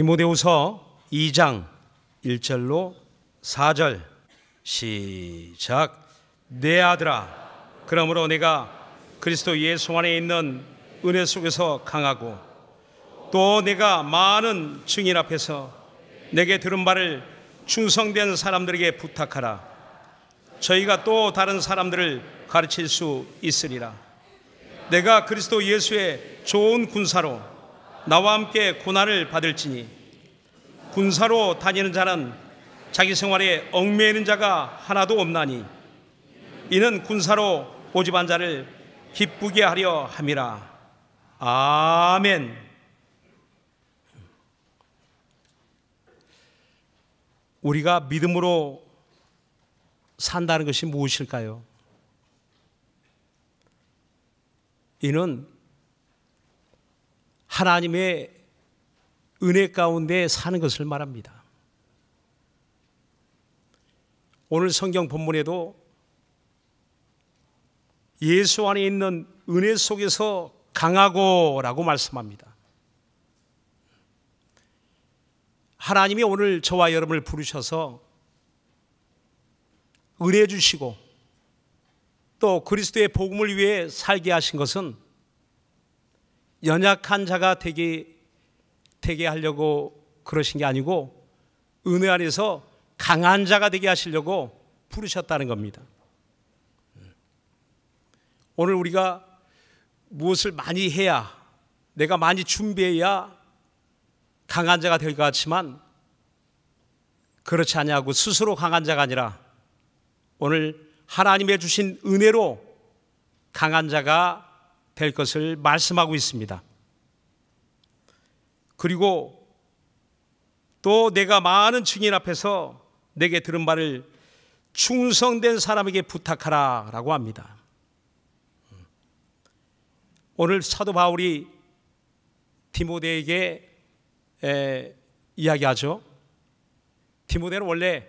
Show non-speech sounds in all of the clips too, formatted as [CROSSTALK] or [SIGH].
디모데후서 2장 1절로 4절 시작 내 아들아 그러므로 내가 그리스도 예수 안에 있는 은혜 속에서 강하고 또 내가 많은 증인 앞에서 내게 들은 말을 충성된 사람들에게 부탁하라 저희가 또 다른 사람들을 가르칠 수 있으리라 내가 그리스도 예수의 좋은 군사로 나와 함께 고난을 받을지니 군사로 다니는 자는 자기 생활에 얽매이는 자가 하나도 없나니 이는 군사로 고집한 자를 기쁘게 하려 함이라 아멘 우리가 믿음으로 산다는 것이 무엇일까요? 이는 하나님의 은혜 가운데 사는 것을 말합니다. 오늘 성경 본문에도 예수 안에 있는 은혜 속에서 강하고라고 말씀합니다. 하나님이 오늘 저와 여러분을 부르셔서 은혜 주시고 또 그리스도의 복음을 위해 살게 하신 것은 연약한 자가 되게 되게 하려고 그러신 게 아니고 은혜 안에서 강한 자가 되게 하시려고 부르셨다는 겁니다. 오늘 우리가 무엇을 많이 해야 내가 많이 준비해야 강한 자가 될 것 같지만 그렇지 아니고 스스로 강한 자가 아니라 오늘 하나님의 주신 은혜로 강한 자가 될 것을 말씀하고 있습니다. 그리고 또 내가 많은 증인 앞에서 내게 들은 말을 충성된 사람에게 부탁하라 라고 합니다. 오늘 사도 바울이 디모데에게 에, 이야기하죠. 디모데는 원래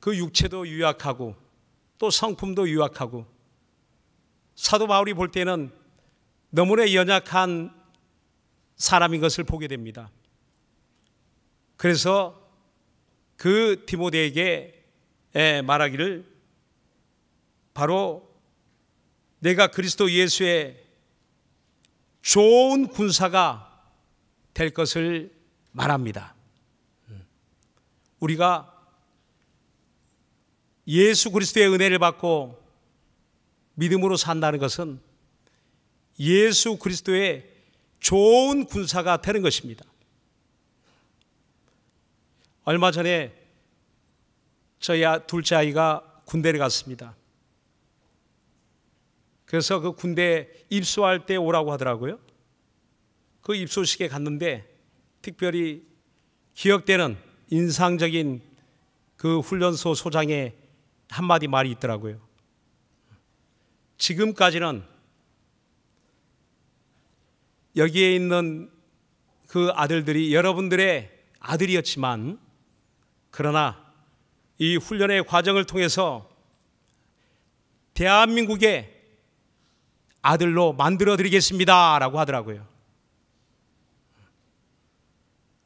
그 육체도 유약하고 또 성품도 유약하고 사도 바울이 볼 때는 너무나 연약한 사람인 것을 보게 됩니다. 그래서 그 디모데에게 예, 말하기를 바로 내가 그리스도 예수의 좋은 군사가 될 것을 말합니다. 우리가 예수 그리스도의 은혜를 받고 믿음으로 산다는 것은 예수 그리스도의 좋은 군사가 되는 것입니다. 얼마 전에 저희 아, 둘째 아이가 군대를 갔습니다. 그래서 그 군대 입소할 때 오라고 하더라고요. 그 입소식에 갔는데 특별히 기억되는 인상적인 그 훈련소 소장의 한마디 말이 있더라고요. 지금까지는 여기에 있는 그 아들들이 여러분들의 아들이었지만 그러나 이 훈련의 과정을 통해서 대한민국의 아들로 만들어 드리겠습니다. 라고 하더라고요.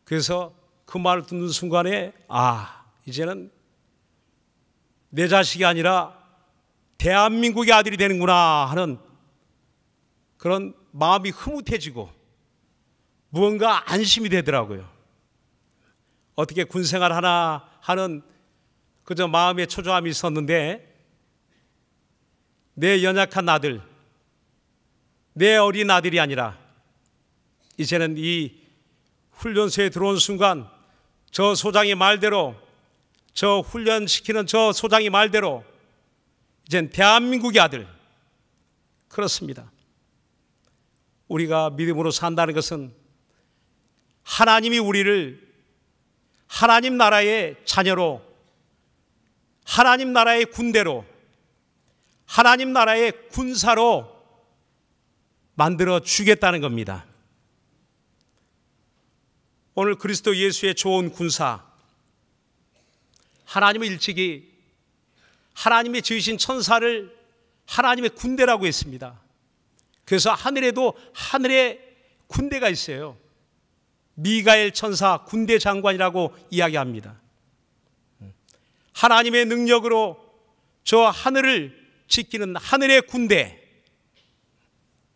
그래서 그 말을 듣는 순간에, 아, 이제는 내 자식이 아니라 대한민국의 아들이 되는구나 하는 그런 마음이 흐뭇해지고 무언가 안심이 되더라고요. 어떻게 군 생활 하나 하는 그저 마음의 초조함이 있었는데 내 연약한 아들, 내 어린 아들이 아니라 이제는 이 훈련소에 들어온 순간 저 소장이 말대로 저 훈련시키는 저 소장이 말대로 이젠 대한민국의 아들 그렇습니다. 우리가 믿음으로 산다는 것은 하나님이 우리를 하나님 나라의 자녀로 하나님 나라의 군대로 하나님 나라의 군사로 만들어 주겠다는 겁니다. 오늘 그리스도 예수의 좋은 군사 하나님의 일찍이 하나님의 지으신 천사를 하나님의 군대라고 했습니다. 그래서 하늘에도 하늘에 군대가 있어요. 미가엘 천사 군대 장관이라고 이야기합니다. 하나님의 능력으로 저 하늘을 지키는 하늘의 군대,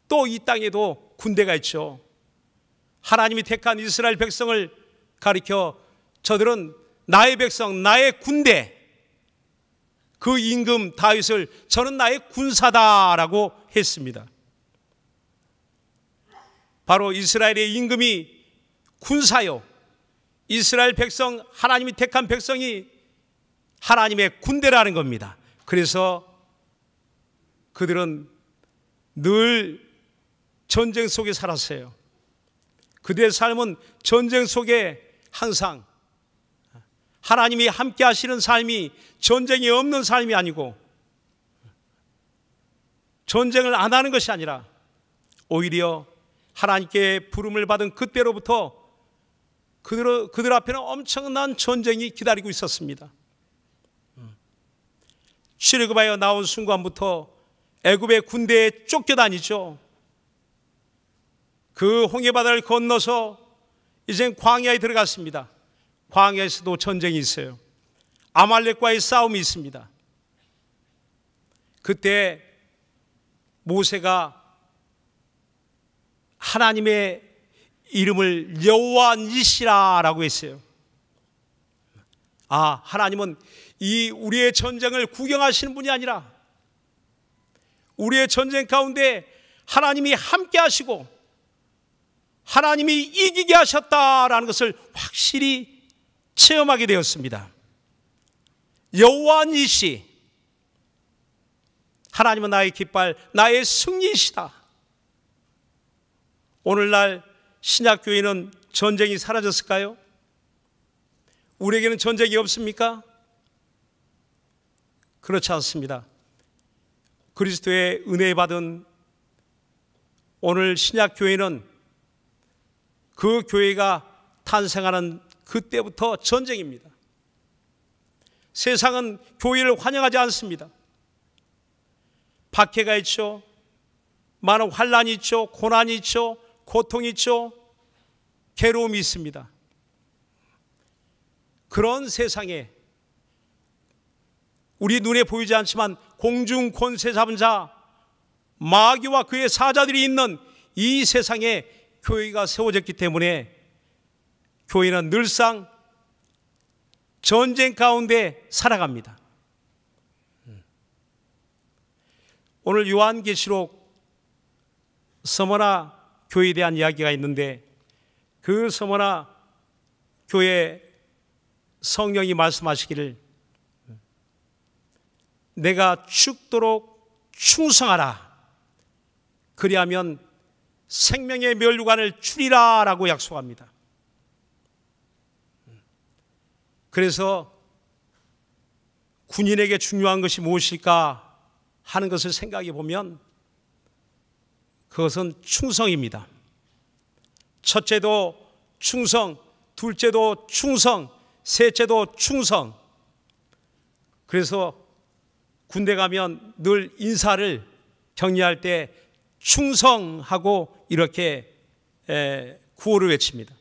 또 이 땅에도 군대가 있죠. 하나님이 택한 이스라엘 백성을 가리켜 저들은 나의 백성, 나의 군대, 그 임금 다윗을 저는 나의 군사다라고 했습니다. 바로 이스라엘의 임금이 군사요. 이스라엘 백성, 하나님이 택한 백성이 하나님의 군대라는 겁니다. 그래서 그들은 늘 전쟁 속에 살았어요. 그들의 삶은 전쟁 속에 항상 하나님이 함께 하시는 삶이 전쟁이 없는 삶이 아니고 전쟁을 안 하는 것이 아니라 오히려 하나님께 부름을 받은 그때로부터 그들, 그들 앞에는 엄청난 전쟁이 기다리고 있었습니다. 출애굽하여 나온 순간부터 애굽의 군대에 쫓겨다니죠. 그 홍해 바다를 건너서 이젠 광야에 들어갔습니다. 광야에서도 전쟁이 있어요. 아말렉과의 싸움이 있습니다. 그때 모세가 하나님의 이름을 여호와 니시라라고 했어요. 아, 하나님은 이 우리의 전쟁을 구경하시는 분이 아니라 우리의 전쟁 가운데 하나님이 함께 하시고 하나님이 이기게 하셨다라는 것을 확실히 체험하게 되었습니다. 여호와 니시 하나님은 나의 깃발, 나의 승리시다. 오늘날 신약교회는 전쟁이 사라졌을까요? 우리에게는 전쟁이 없습니까? 그렇지 않습니다. 그리스도의 은혜 받은 오늘 신약교회는 그 교회가 탄생하는 그때부터 전쟁입니다. 세상은 교회를 환영하지 않습니다. 박해가 있죠. 많은 환란이 있죠. 고난이 있죠. 고통이 있죠. 괴로움이 있습니다. 그런 세상에 우리 눈에 보이지 않지만 공중 권세 잡은 자 마귀와 그의 사자들이 있는 이 세상에 교회가 세워졌기 때문에 교회는 늘상 전쟁 가운데 살아갑니다. 오늘 요한계시록 서머나 교회에 대한 이야기가 있는데 그 서머나 교회 성령이 말씀하시기를 내가 죽도록 충성하라. 그리하면 생명의 멸류관을 줄이라 라고 약속합니다. 그래서 군인에게 중요한 것이 무엇일까 하는 것을 생각해 보면 그것은 충성입니다. 첫째도 충성, 둘째도 충성, 셋째도 충성. 그래서 군대 가면 늘 인사를 격려할 때 충성하고 이렇게 구호를 외칩니다.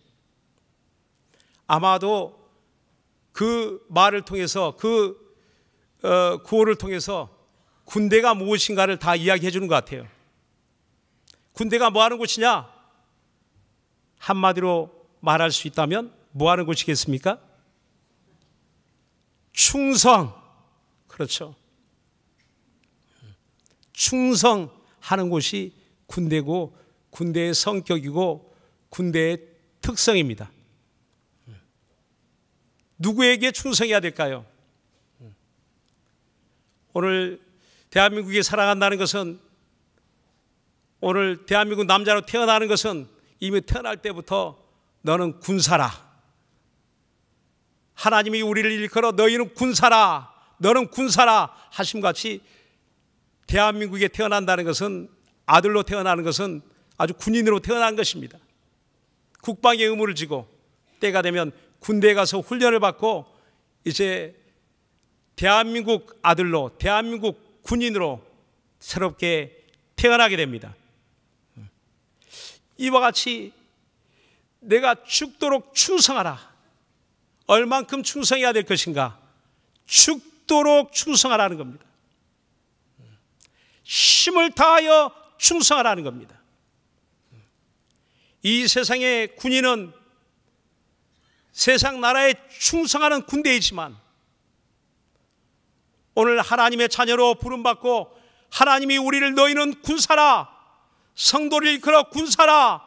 아마도 그 말을 통해서 그 어, 구호를 통해서 군대가 무엇인가를 다 이야기해 주는 것 같아요. 군대가 뭐 하는 곳이냐? 한마디로 말할 수 있다면 뭐 하는 곳이겠습니까? 충성. 그렇죠. 충성하는 곳이 군대고 군대의 성격이고 군대의 특성입니다. 누구에게 충성해야 될까요? 오늘 대한민국이 살아간다는 것은 오늘 대한민국 남자로 태어나는 것은 이미 태어날 때부터 너는 군사라. 하나님이 우리를 일컬어 너희는 군사라. 너는 군사라 하심 같이 대한민국에 태어난다는 것은 아들로 태어나는 것은 아주 군인으로 태어난 것입니다. 국방의 의무를 지고 때가 되면 군대에 가서 훈련을 받고 이제 대한민국 아들로 대한민국 군인으로 새롭게 태어나게 됩니다. 이와 같이 내가 죽도록 충성하라. 얼만큼 충성해야 될 것인가? 죽도록 충성하라는 겁니다. 힘을 다하여 충성하라는 겁니다. 이 세상의 군인은 세상 나라에 충성하는 군대이지만 오늘 하나님의 자녀로 부름받고 하나님이 우리를 너희는 군사라 성도를 이끌어 군사라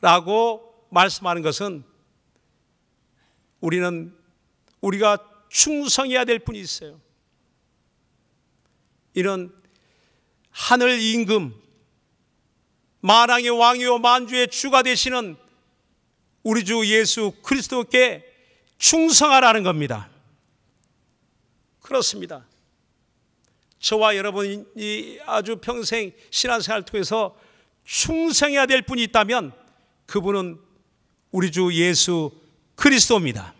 라고 말씀하는 것은 우리는 우리가 충성해야 될 분이 있어요. 이런 하늘 임금, 만왕의 왕이요 만주의 주가 되시는 우리 주 예수 그리스도께 충성하라는 겁니다. 그렇습니다. 저와 여러분이 아주 평생 신앙생활 을 통해서 충성해야 될 분이 있다면 그분은 우리 주 예수 그리스도입니다.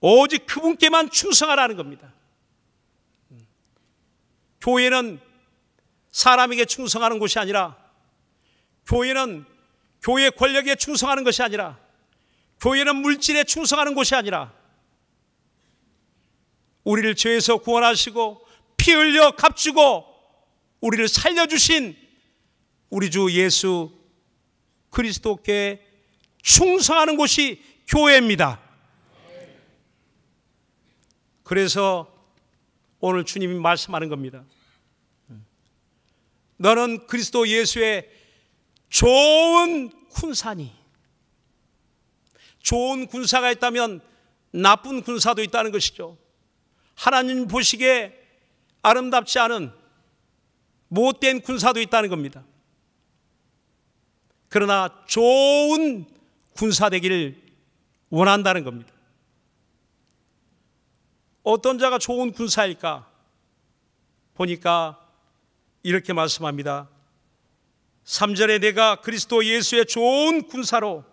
오직 그분께만 충성하라는 겁니다. 교회는 사람에게 충성하는 곳이 아니라 교회는 교회 권력에 충성하는 것이 아니라 교회는 물질에 충성하는 곳이 아니라 우리를 죄에서 구원하시고 피 흘려 값주고 우리를 살려주신 우리 주 예수 그리스도께 충성하는 곳이 교회입니다. 그래서 오늘 주님이 말씀하는 겁니다. 너는 그리스도 예수의 좋은 군사니. 좋은 군사가 있다면 나쁜 군사도 있다는 것이죠. 하나님 보시기에 아름답지 않은 못된 군사도 있다는 겁니다. 그러나 좋은 군사 되기를 원한다는 겁니다. 어떤 자가 좋은 군사일까? 보니까 이렇게 말씀합니다. 3절에 내가 그리스도 예수의 좋은 군사로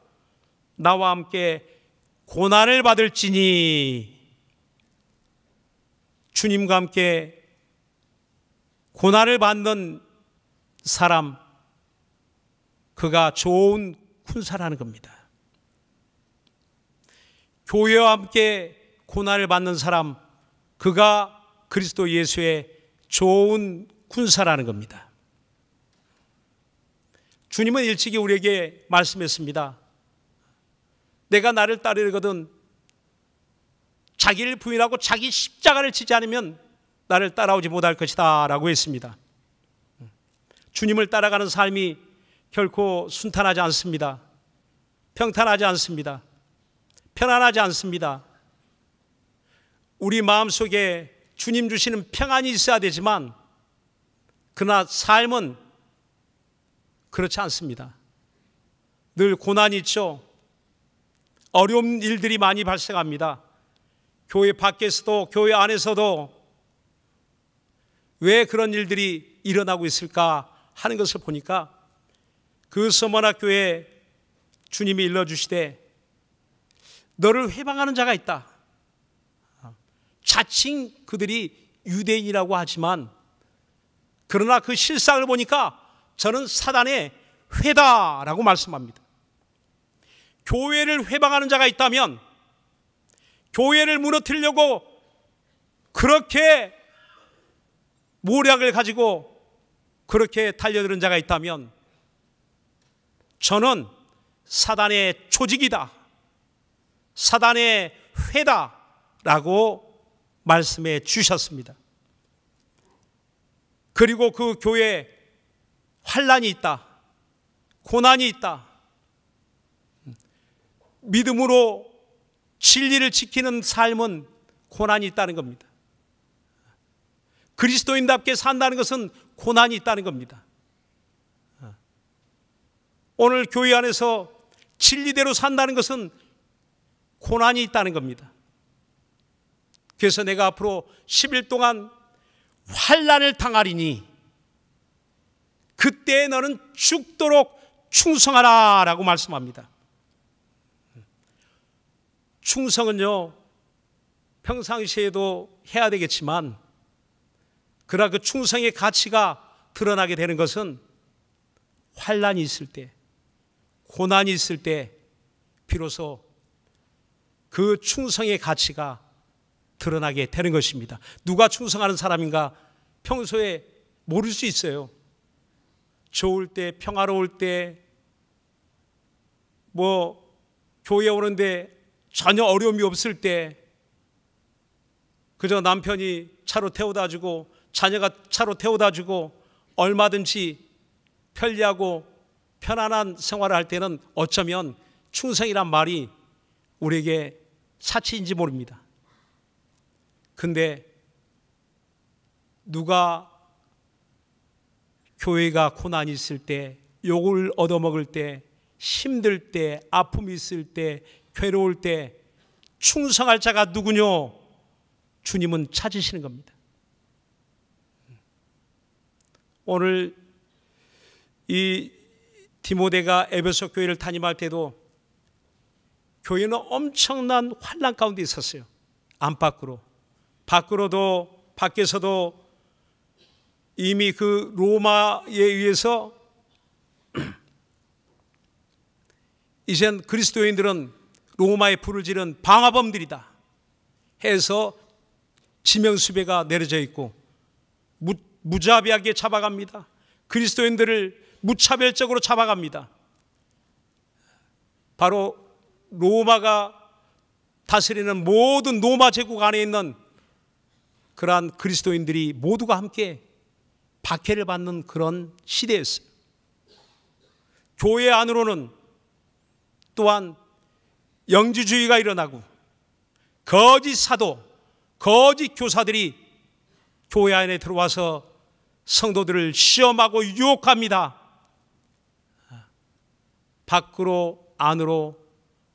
나와 함께 고난을 받을지니 주님과 함께 고난을 받는 사람, 그가 좋은 군사라는 겁니다. 교회와 함께 고난을 받는 사람, 그가 그리스도 예수의 좋은 군사라는 겁니다. 주님은 일찍이 우리에게 말씀했습니다. 내가 나를 따르거든 자기를 부인하고 자기 십자가를 치지 않으면 나를 따라오지 못할 것이다 라고 했습니다. 주님을 따라가는 삶이 결코 순탄하지 않습니다. 평탄하지 않습니다. 편안하지 않습니다. 우리 마음 속에 주님 주시는 평안이 있어야 되지만, 그러나 삶은 그렇지 않습니다. 늘 고난이 있죠. 어려운 일들이 많이 발생합니다. 교회 밖에서도, 교회 안에서도 왜 그런 일들이 일어나고 있을까 하는 것을 보니까 그 서머나교에 주님이 일러주시되 너를 회방하는 자가 있다. 자칭 그들이 유대인이라고 하지만 그러나 그 실상을 보니까 저는 사단의 회다라고 말씀합니다. 교회를 회방하는 자가 있다면 교회를 무너뜨리려고 그렇게 모략을 가지고 그렇게 달려드는 자가 있다면 저는 사단의 조직이다. 사단의 회다. 라고 말씀해 주셨습니다. 그리고 그 교회에 환란이 있다. 고난이 있다. 믿음으로 진리를 지키는 삶은 고난이 있다는 겁니다. 그리스도인답게 산다는 것은 고난이 있다는 겁니다. 오늘 교회 안에서 진리대로 산다는 것은 고난이 있다는 겁니다. 그래서 내가 앞으로 10일 동안 환란을 당하리니 그때 너는 죽도록 충성하라라고 말씀합니다. 충성은요 평상시에도 해야 되겠지만 그러나 그 충성의 가치가 드러나게 되는 것은 환란이 있을 때, 고난이 있을 때 비로소 그 충성의 가치가 드러나게 되는 것입니다. 누가 충성하는 사람인가 평소에 모를 수 있어요. 좋을 때, 평화로울 때, 뭐, 교회 오는데 전혀 어려움이 없을 때, 그저 남편이 차로 태워다 주고 자녀가 차로 태워다 주고 얼마든지 편리하고 편안한 생활을 할 때는 어쩌면 충성이란 말이 우리에게 사치인지 모릅니다. 근데 누가 교회가 고난이 있을 때, 욕을 얻어먹을 때, 힘들 때, 아픔이 있을 때, 괴로울 때 충성할 자가 누구뇨? 주님은 찾으시는 겁니다. 오늘 이 디모데가 에베소 교회를 담임할 때도 교회는 엄청난 환란 가운데 있었어요. 안팎으로. 밖으로도 밖에서도 이미 그 로마에 의해서 [CLEARS THROAT] 이젠 그리스도인들은 로마의 불을 지른 방화범들이다 해서 지명수배가 내려져 있고 무자비하게 잡아갑니다. 그리스도인들을 무차별적으로 잡아갑니다. 바로 로마가 다스리는 모든 로마 제국 안에 있는 그러한 그리스도인들이 모두가 함께 박해를 받는 그런 시대였어요. 교회 안으로는 또한 영지주의가 일어나고 거짓 사도, 거짓 교사들이 교회 안에 들어와서 성도들을 시험하고 유혹합니다. 밖으로 안으로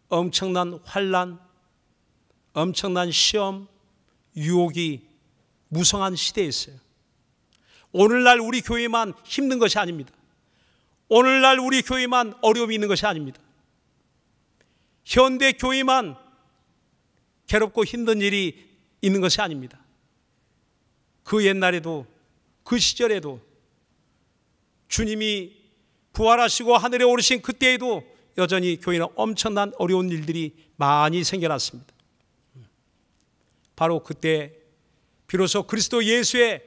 엄청난 환란, 엄청난 시험, 유혹이 무성한 시대에 있어요. 오늘날 우리 교회만 힘든 것이 아닙니다. 오늘날 우리 교회만 어려움이 있는 것이 아닙니다. 현대 교회만 괴롭고 힘든 일이 있는 것이 아닙니다. 그 옛날에도 그 시절에도 주님이 부활하시고 하늘에 오르신 그때에도 여전히 교회는 엄청난 어려운 일들이 많이 생겨났습니다. 바로 그때 비로소 그리스도 예수의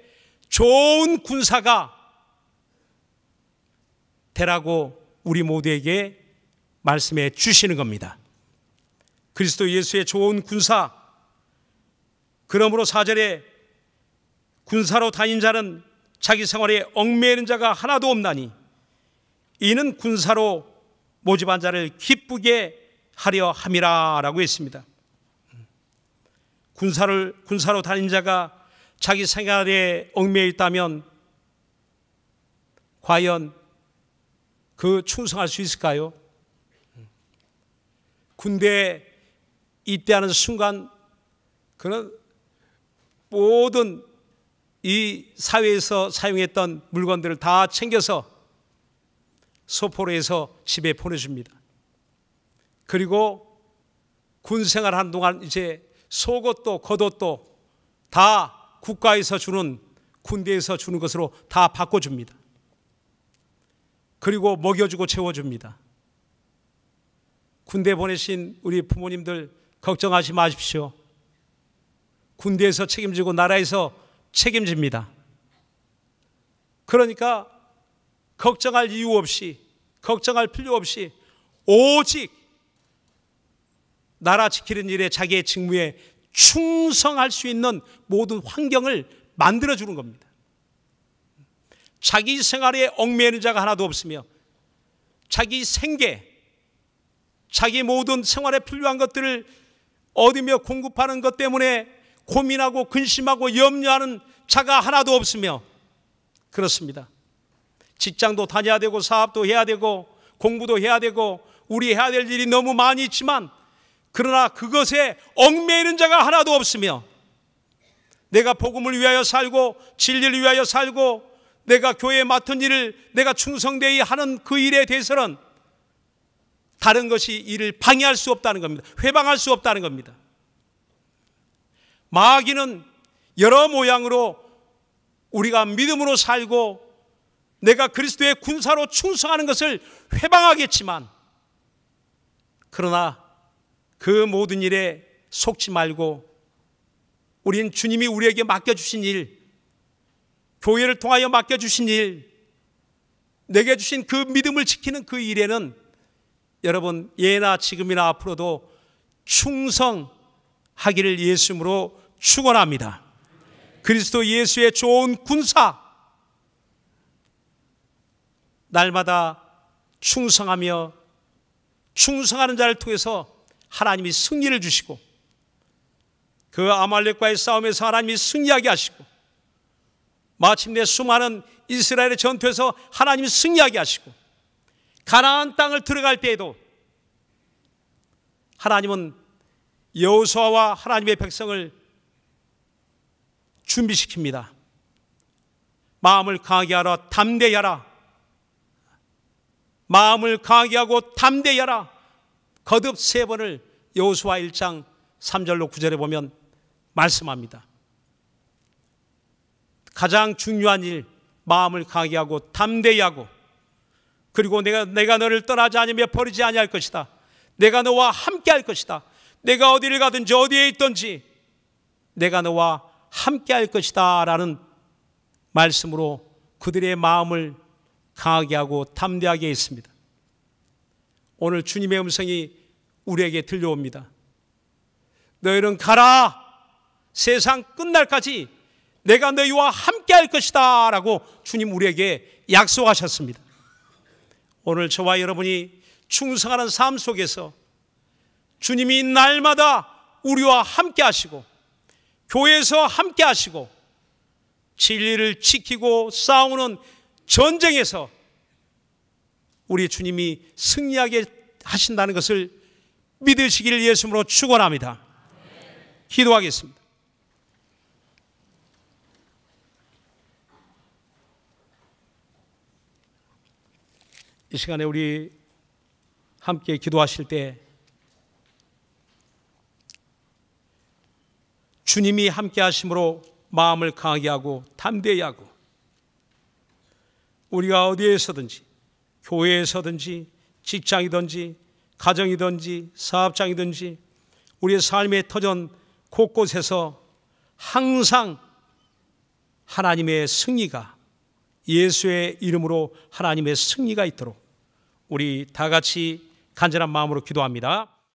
좋은 군사가 되라고 우리 모두에게 말씀해 주시는 겁니다. 그리스도 예수의 좋은 군사. 그러므로 사절에 군사로 다닌 자는 자기 생활에 얽매이는 자가 하나도 없나니 이는 군사로 모집한 자를 기쁘게 하려 함이라라고 했습니다. 군사를 군사로 다닌 자가 자기 생활에 얽매여 있다면 과연 그 충성할 수 있을까요? 군대에 입대하는 순간 그는 모든 이 사회에서 사용했던 물건들을 다 챙겨서 소포로해서 집에 보내줍니다. 그리고 군 생활하는 동안 이제 속옷도 겉옷도 다 국가에서 주는 군대에서 주는 것으로 다 바꿔줍니다. 그리고 먹여주고 채워줍니다. 군대 보내신 우리 부모님들 걱정하지 마십시오. 군대에서 책임지고 나라에서 책임집니다. 그러니까 걱정할 이유 없이, 걱정할 필요 없이 오직 나라 지키는 일에 자기의 직무에 충성할 수 있는 모든 환경을 만들어 주는 겁니다. 자기 생활에 얽매이는 자가 하나도 없으며 자기 생계, 자기 모든 생활에 필요한 것들을 얻으며 공급하는 것 때문에 고민하고 근심하고 염려하는 자가 하나도 없으며 그렇습니다. 직장도 다녀야 되고 사업도 해야 되고 공부도 해야 되고 우리 해야 될 일이 너무 많이 있지만 그러나 그것에 얽매이는 자가 하나도 없으며 내가 복음을 위하여 살고 진리를 위하여 살고 내가 교회에 맡은 일을 내가 충성되이 하는 그 일에 대해서는 다른 것이 이를 방해할 수 없다는 겁니다. 회방할 수 없다는 겁니다. 마귀는 여러 모양으로 우리가 믿음으로 살고 내가 그리스도의 군사로 충성하는 것을 회방하겠지만 그러나 그 모든 일에 속지 말고 우린 주님이 우리에게 맡겨주신 일, 교회를 통하여 맡겨주신 일, 내게 주신 그 믿음을 지키는 그 일에는 여러분 예나 지금이나 앞으로도 충성, 하기를 예수님으로 축원합니다. 그리스도 예수의 좋은 군사 날마다 충성하며 충성하는 자를 통해서 하나님이 승리를 주시고 그 아말렉과의 싸움에서 하나님이 승리하게 하시고 마침내 수많은 이스라엘의 전투에서 하나님이 승리하게 하시고 가나안 땅을 들어갈 때에도 하나님은 여호수아와 하나님의 백성을 준비시킵니다. 마음을 강하게 하라 담대히 하라. 마음을 강하게 하고 담대히 하라. 거듭 세 번을 여호수아 1장 3절로 9절에 보면 말씀합니다. 가장 중요한 일 마음을 강하게 하고 담대히 하고 그리고 내가 내가 너를 떠나지 않으며 버리지 아니할 것이다. 내가 너와 함께 할 것이다. 내가 어디를 가든지 어디에 있든지 내가 너와 함께 할 것이다. 라는 말씀으로 그들의 마음을 강하게 하고 담대하게 했습니다. 오늘 주님의 음성이 우리에게 들려옵니다. 너희는 가라! 세상 끝날까지 내가 너희와 함께 할 것이다. 라고 주님 우리에게 약속하셨습니다. 오늘 저와 여러분이 충성하는 삶 속에서 주님이 날마다 우리와 함께 하시고 교회에서 함께 하시고 진리를 지키고 싸우는 전쟁에서 우리 주님이 승리하게 하신다는 것을 믿으시기를 예수님으로 축원합니다. 기도하겠습니다. 이 시간에 우리 함께 기도하실 때 주님이 함께 하심으로 마음을 강하게 하고 담대히 하고 우리가 어디에서든지 교회에서든지 직장이든지 가정이든지 사업장이든지 우리의 삶의 터전 곳곳에서 항상 하나님의 승리가 예수의 이름으로 하나님의 승리가 있도록 우리 다 같이 간절한 마음으로 기도합니다.